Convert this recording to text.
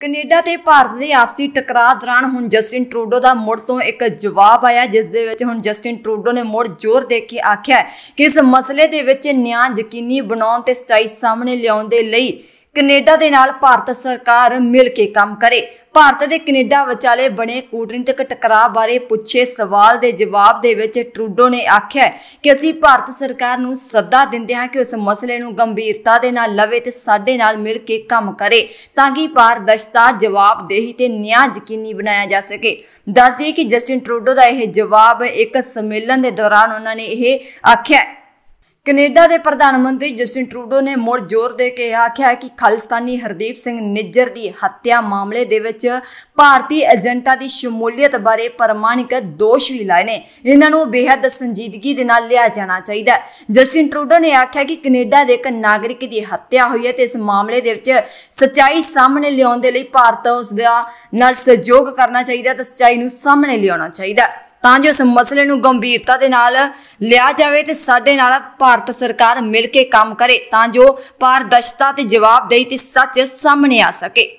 Canada ਤੇ ਭਾਰਤ ਦੇ ਆਪਸੀ ਟਕਰਾਅ ਦੌਰਾਨ ਹੁਣ ਜਸਟਿਨ ਟਰੂਡੋ ਦਾ ਮੁੜ ਤੋਂ ਇੱਕ ਜਵਾਬ ਆਇਆ ਜਿਸ ਦੇ ਵਿੱਚ ਹੁਣ ਜਸਟਿਨ ਟਰੂਡੋ ਨੇ ਮੁੜ ਜ਼ੋਰ ਦੇ ਕੇ ਆਖਿਆ ਕਿ ਇਸ ਮਸਲੇ ਦੇ ਵਿੱਚ ਨਿਆਂ ਯਕੀਨੀ ਬਣਾਉਣ ਤੇ ਸਚਾਈ ਸਾਹਮਣੇ ਲਿਆਉਣ ਦੇ ਲਈ ਕੈਨੇਡਾ ਦੇ ਨਾਲ ਭਾਰਤ ਸਰਕਾਰ ਮਿਲ ਕੇ ਕੰਮ ਕਰੇ ਭਾਰਤ ਦੇ ਕੈਨੇਡਾ ਵਿਚਾਲੇ ਬਣੇ ਕੂਟਨੀਤਿਕ ਟਕਰਾਅ ਬਾਰੇ ਪੁੱਛੇ ਸਵਾਲ ਦੇ ਜਵਾਬ ਦੇ ਵਿੱਚ ਟਰੂਡੋ ਨੇ ਆਖਿਆ ਕਿ ਅਸੀਂ ਭਾਰਤ ਸਰਕਾਰ ਨੂੰ ਸੱਦਾ ਦਿੰਦੇ ਹਾਂ ਕਿ ਉਸ ਮਸਲੇ ਨੂੰ ਗੰਭੀਰਤਾ ਦੇ ਨਾਲ ਲਵੇ ਤੇ ਸਾਡੇ ਨਾਲ ਮਿਲ ਕੇ ਕੰਮ ਕਰੇ ਤਾਂ ਕਿ ਪਾਰਦਰਸ਼ਤਾ ਜਵਾਬਦੇਹੀ ਤੇ ਨਿਆਂ ਯਕੀਨੀ ਬਣਾਇਆ ਜਾ ਸਕੇ ਦੱਸਦੀ ਕਿ ਜਸਟਿਨ ਟਰੂਡੋ ਦਾ ਇਹ ਜਵਾਬ ਇੱਕ ਸੰਮੇਲਨ ਦੇ ਦੌਰਾਨ ਉਹਨਾਂ ਨੇ ਇਹ ਆਖਿਆ ਕੈਨੇਡਾ ਦੇ ਪ੍ਰਧਾਨ ਮੰਤਰੀ ਜਸਟਿਨ ਟਰੂਡੋ ਨੇ ਮੁੜ ਜ਼ੋਰ ਦੇ ਕੇ ਆਖਿਆ ਕਿ ਖਾਲਿਸਤਾਨੀ ਹਰਦੀਪ ਸਿੰਘ ਨਿੱਜਰ ਦੀ ਹੱਤਿਆ ਮਾਮਲੇ ਦੇ ਵਿੱਚ ਭਾਰਤੀ ਏਜੰਟਾਂ ਦੀ ਸ਼ਮੂਲੀਅਤ ਬਾਰੇ ਪ੍ਰਮਾਣਿਕ ਦੋਸ਼ ਵੀ ਲਾਏ ਨੇ ਇਹਨਾਂ ਨੂੰ ਬੇहद ਸੰਜੀਦਗੀ ਦੇ ਨਾਲ ਲਿਆ ਜਾਣਾ ਚਾਹੀਦਾ ਜਸਟਿਨ ਟਰੂਡੋ ਨੇ ਆਖਿਆ ਕਿ ਕੈਨੇਡਾ ਦੇ ਇੱਕ ਨਾਗਰਿਕ ਦੀ ਹੱਤਿਆ ਹੋਈ ਹੈ ਤੇ ਇਸ ਮਾਮਲੇ ਦੇ ਵਿੱਚ ਸਚਾਈ ਸਾਹਮਣੇ ਲਿਆਉਣ ਦੇ ਲਈ ਭਾਰਤ ਉਸ ਦਾ ਨਾਲ ਸਹਿਯੋਗ ਕਰਨਾ ਚਾਹੀਦਾ ਤੇ ਸਚਾਈ ਨੂੰ ਸਾਹਮਣੇ ਲਿਆਉਣਾ ਚਾਹੀਦਾ ਤਾਂ ਜੋ ਇਸ ਮਸਲੇ ਨੂੰ ਗੰਭੀਰਤਾ ਦੇ ਨਾਲ ਲਿਆ ਜਾਵੇ ਤੇ ਸਾਡੇ ਨਾਲ ਭਾਰਤ ਸਰਕਾਰ ਮਿਲ ਕੇ ਕੰਮ ਕਰੇ ਤਾਂ ਜੋ ਪਾਰਦਰਸ਼ਤਾ ਤੇ ਜਵਾਬਦੇਹੀ ਤੇ ਸੱਚ ਸਾਹਮਣੇ ਆ ਸਕੇ